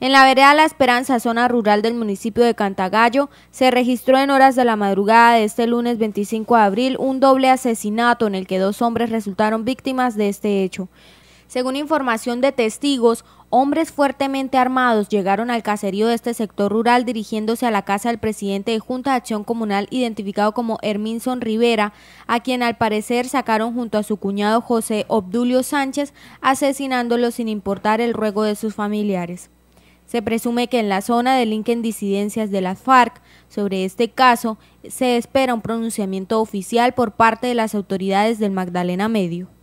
En la vereda La Esperanza, zona rural del municipio de Cantagallo, se registró en horas de la madrugada de este lunes 25 de abril un doble asesinato en el que dos hombres resultaron víctimas de este hecho. Según información de testigos, hombres fuertemente armados llegaron al caserío de este sector rural dirigiéndose a la casa del presidente de Junta de Acción Comunal identificado como Herminson Rivera, a quien al parecer sacaron junto a su cuñado José Obdulio Sánchez, asesinándolo sin importar el ruego de sus familiares. Se presume que en la zona delinquen disidencias de las FARC. Sobre este caso, se espera un pronunciamiento oficial por parte de las autoridades del Magdalena Medio.